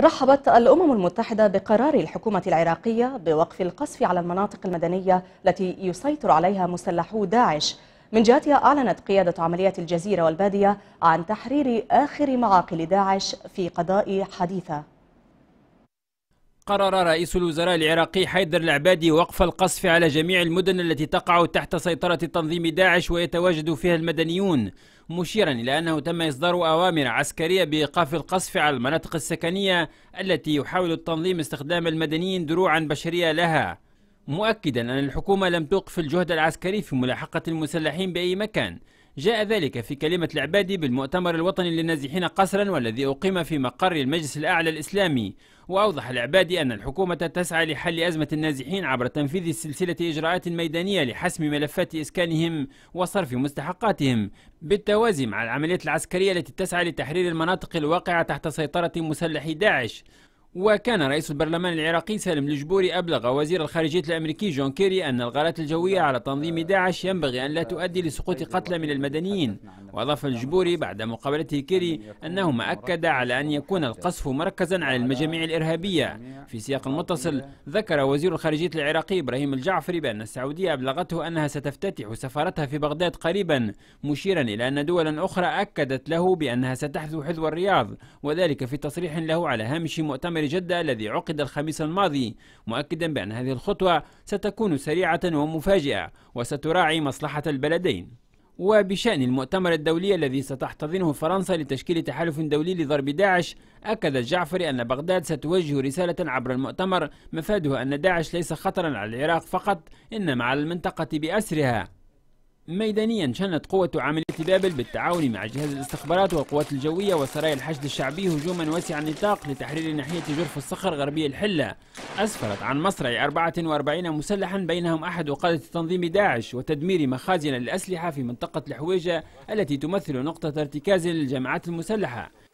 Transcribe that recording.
رحبت الأمم المتحدة بقرار الحكومة العراقية بوقف القصف على المناطق المدنية التي يسيطر عليها مسلحو داعش من جهتها أعلنت قيادة عمليات الجزيرة والبادية عن تحرير آخر معاقل داعش في قضاء حديثة قرر رئيس الوزراء العراقي حيدر العبادي وقف القصف على جميع المدن التي تقع تحت سيطرة تنظيم داعش ويتواجد فيها المدنيون مشيرا إلى أنه تم إصدار أوامر عسكرية بإيقاف القصف على المناطق السكنية التي يحاول التنظيم استخدام المدنيين دروعا بشرية لها مؤكدا أن الحكومة لم توقف الجهد العسكري في ملاحقة المسلحين بأي مكان جاء ذلك في كلمة العبادي بالمؤتمر الوطني للنازحين قسرا والذي أقيم في مقر المجلس الأعلى الإسلامي وأوضح العبادي أن الحكومة تسعى لحل أزمة النازحين عبر تنفيذ سلسلة إجراءات ميدانية لحسم ملفات إسكانهم وصرف مستحقاتهم بالتوازي مع العمليات العسكرية التي تسعى لتحرير المناطق الواقعة تحت سيطرة مسلحي داعش وكان رئيس البرلمان العراقي سالم الجبوري أبلغ وزير الخارجية الأمريكي جون كيري أن الغارات الجوية على تنظيم داعش ينبغي أن لا تؤدي لسقوط قتلى من المدنيين وأضاف الجبوري بعد مقابلته كيري أنه ما أكد على أن يكون القصف مركزا على المجاميع الإرهابية في سياق متصل ذكر وزير الخارجية العراقي إبراهيم الجعفري بأن السعودية أبلغته أنها ستفتتح سفارتها في بغداد قريبا مشيرا إلى أن دولا أخرى أكدت له بأنها ستحذو حذو الرياض وذلك في تصريح له على هامش مؤتمر جدة الذي عقد الخميس الماضي مؤكدا بأن هذه الخطوة ستكون سريعة ومفاجئة وستراعي مصلحة البلدين وبشأن المؤتمر الدولي الذي ستحتضنه فرنسا لتشكيل تحالف دولي لضرب داعش أكد الجعفري أن بغداد ستوجه رسالة عبر المؤتمر مفادها أن داعش ليس خطرا على العراق فقط إنما على المنطقة بأسرها ميدانيا شنت قوة عملية بابل بالتعاون مع جهاز الاستخبارات والقوات الجوية وسرايا الحشد الشعبي هجوما واسع النطاق لتحرير ناحية جرف الصخر غربي الحلة أسفرت عن مصرع 44 مسلحا بينهم أحد قادة تنظيم داعش وتدمير مخازن الأسلحة في منطقة الحويجة التي تمثل نقطة ارتكاز للجماعات المسلحة